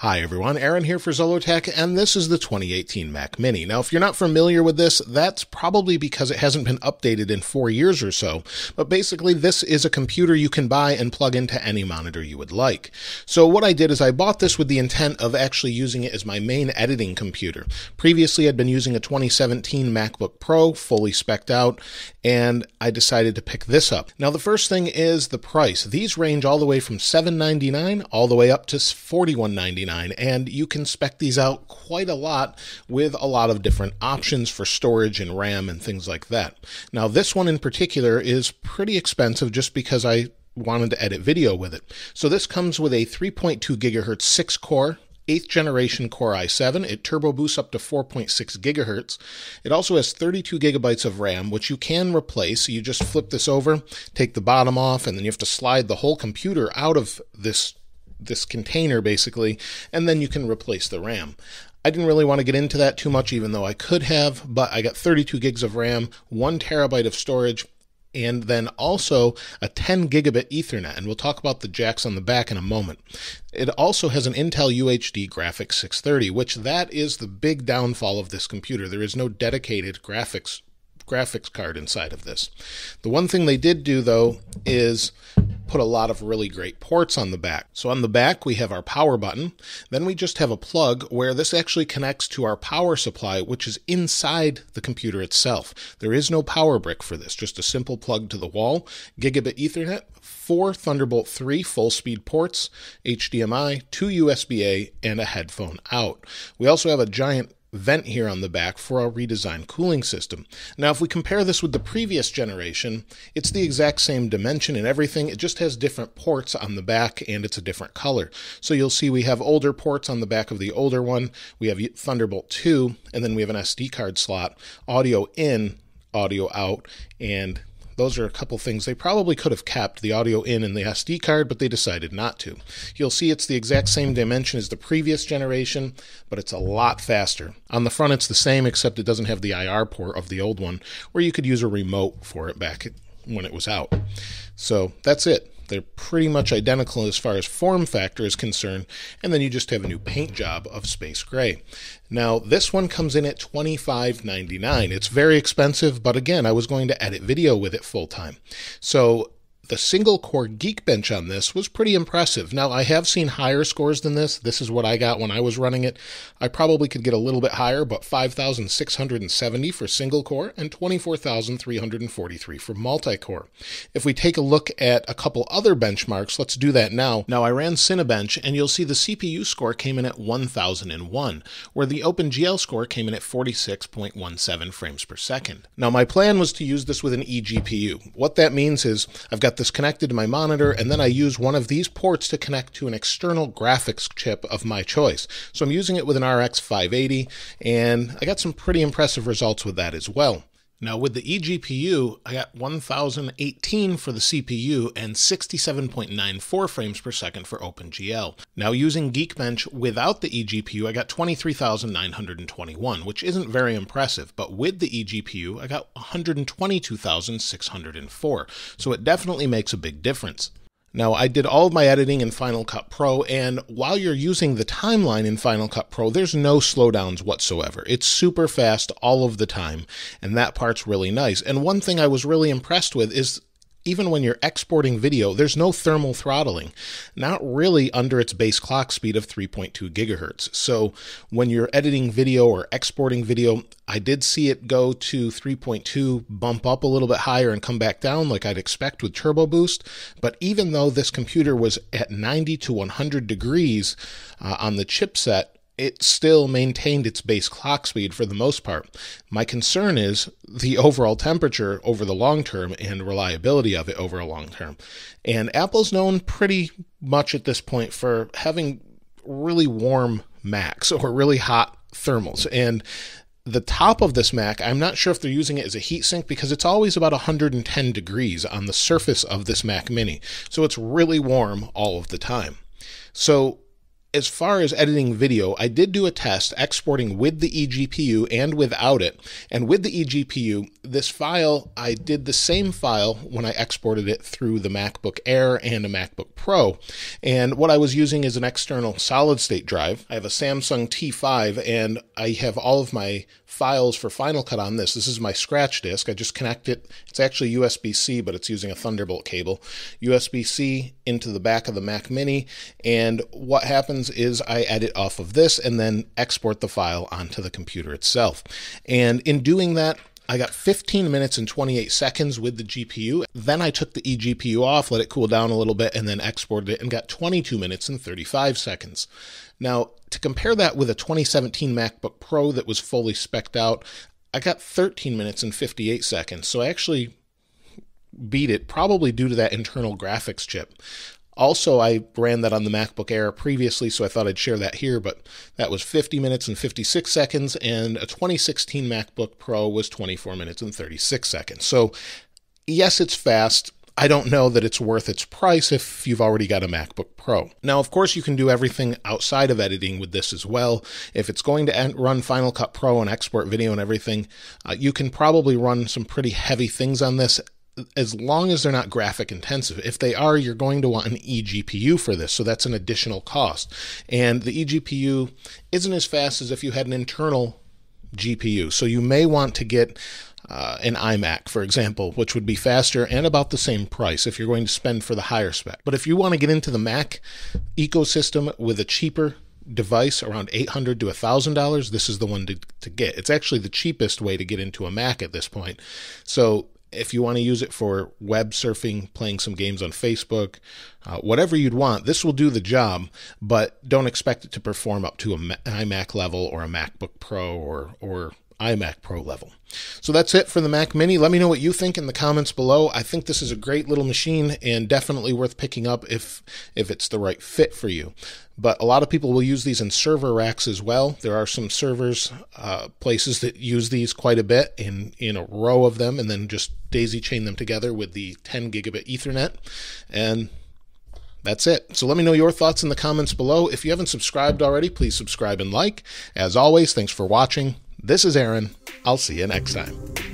Hi everyone, Aaron here for Zolotech, and this is the 2018 Mac Mini. Now, if you're not familiar with this, that's probably because it hasn't been updated in four years or so, but basically this is a computer you can buy and plug into any monitor you would like. So what I did is I bought this with the intent of actually using it as my main editing computer. Previously, I'd been using a 2017 MacBook Pro, fully specced out, and I decided to pick this up. Now, the first thing is the price. These range all the way from $799 all the way up to 4199 dollars dollars and you can spec these out quite a lot with a lot of different options for storage and RAM and things like that. Now, this one in particular is pretty expensive just because I wanted to edit video with it. So this comes with a 3.2 gigahertz 6 core 8th generation Core i7. It turbo boosts up to 4.6 gigahertz. It also has 32 gigabytes of RAM, which you can replace. You just flip this over, take the bottom off, and then you have to slide the whole computer out of this this container basically, and then you can replace the RAM. I didn't really want to get into that too much, even though I could have, but I got 32 gigs of RAM, one terabyte of storage, and then also a 10 gigabit Ethernet. And we'll talk about the jacks on the back in a moment. It also has an Intel UHD Graphics 630, which that is the big downfall of this computer. There is no dedicated graphics graphics card inside of this. The one thing they did do though is put a lot of really great ports on the back. So on the back, we have our power button. Then we just have a plug where this actually connects to our power supply, which is inside the computer itself. There is no power brick for this, just a simple plug to the wall, gigabit ethernet, four Thunderbolt 3 full speed ports, HDMI, two USB A, and a headphone out. We also have a giant vent here on the back for our redesigned cooling system. Now, if we compare this with the previous generation, it's the exact same dimension and everything. It just has different ports on the back and it's a different color. So you'll see we have older ports on the back of the older one. We have Thunderbolt 2, and then we have an SD card slot, audio in, audio out, and those are a couple things they probably could have kept the audio in in the SD card, but they decided not to. You'll see it's the exact same dimension as the previous generation, but it's a lot faster. On the front, it's the same, except it doesn't have the IR port of the old one, where you could use a remote for it back when it was out. So that's it. They're pretty much identical as far as form factor is concerned, and then you just have a new paint job of space gray. Now, this one comes in at $25.99. It's very expensive, but again, I was going to edit video with it full time. So the single core Geekbench on this was pretty impressive. Now, I have seen higher scores than this. This is what I got when I was running it. I probably could get a little bit higher, but 5,670 for single core and 24,343 for multi core. If we take a look at a couple other benchmarks, let's do that now. Now, I ran Cinebench, and you'll see the CPU score came in at 1,001, where the OpenGL score came in at 46.17 frames per second. Now, my plan was to use this with an eGPU. What that means is I've got this connected to my monitor, and then I use one of these ports to connect to an external graphics chip of my choice. So I'm using it with an RX 580, and I got some pretty impressive results with that as well. Now with the eGPU, I got 1018 for the CPU and 67.94 frames per second for OpenGL. Now using Geekbench without the eGPU, I got 23,921, which isn't very impressive, but with the eGPU, I got 122,604, so it definitely makes a big difference. Now, I did all of my editing in Final Cut Pro, and while you're using the timeline in Final Cut Pro, there's no slowdowns whatsoever. It's super fast all of the time, and that part's really nice. And one thing I was really impressed with is even when you're exporting video, there's no thermal throttling, not really under its base clock speed of 3.2 gigahertz. So when you're editing video or exporting video, I did see it go to 3.2, bump up a little bit higher and come back down like I'd expect with Turbo Boost. But even though this computer was at 90 to 100 degrees uh, on the chipset, it still maintained its base clock speed for the most part. My concern is the overall temperature over the long term and reliability of it over a long term. And Apple's known pretty much at this point for having really warm Macs or really hot thermals. And the top of this Mac, I'm not sure if they're using it as a heat sink because it's always about 110 degrees on the surface of this Mac Mini. So it's really warm all of the time. So as far as editing video, I did do a test exporting with the eGPU and without it. And with the eGPU, this file, I did the same file when I exported it through the MacBook Air and a MacBook Pro. And what I was using is an external solid state drive. I have a Samsung T5 and I have all of my files for Final Cut on this. This is my scratch disk. I just connect it. It's actually USB C, but it's using a Thunderbolt cable. USB C into the back of the Mac Mini. And what happens is I edit off of this and then export the file onto the computer itself. And in doing that, I got 15 minutes and 28 seconds with the GPU. Then I took the eGPU off, let it cool down a little bit, and then exported it and got 22 minutes and 35 seconds. Now, to compare that with a 2017 MacBook Pro that was fully specced out, I got 13 minutes and 58 seconds. So I actually beat it, probably due to that internal graphics chip. Also, I ran that on the MacBook Air previously, so I thought I'd share that here, but that was 50 minutes and 56 seconds, and a 2016 MacBook Pro was 24 minutes and 36 seconds. So, yes, it's fast. I don't know that it's worth its price if you've already got a MacBook Pro. Now, of course, you can do everything outside of editing with this as well. If it's going to run Final Cut Pro and export video and everything, uh, you can probably run some pretty heavy things on this as long as they're not graphic intensive. If they are, you're going to want an eGPU for this, so that's an additional cost. And the eGPU isn't as fast as if you had an internal GPU, so you may want to get uh, an iMac, for example, which would be faster and about the same price if you're going to spend for the higher spec. But if you want to get into the Mac ecosystem with a cheaper device around $800 to $1,000, this is the one to, to get. It's actually the cheapest way to get into a Mac at this point. So if you want to use it for web surfing, playing some games on Facebook, uh, whatever you'd want, this will do the job, but don't expect it to perform up to an iMac level or a MacBook Pro or, or iMac Pro level. So that's it for the Mac Mini. Let me know what you think in the comments below. I think this is a great little machine and definitely worth picking up if if it's the right fit for you. But a lot of people will use these in server racks as well. There are some servers uh, places that use these quite a bit in in a row of them, and then just daisy chain them together with the 10 gigabit Ethernet and that's it. So let me know your thoughts in the comments below. If you haven't subscribed already, please subscribe and like. As always, thanks for watching. This is Aaron. I'll see you next time.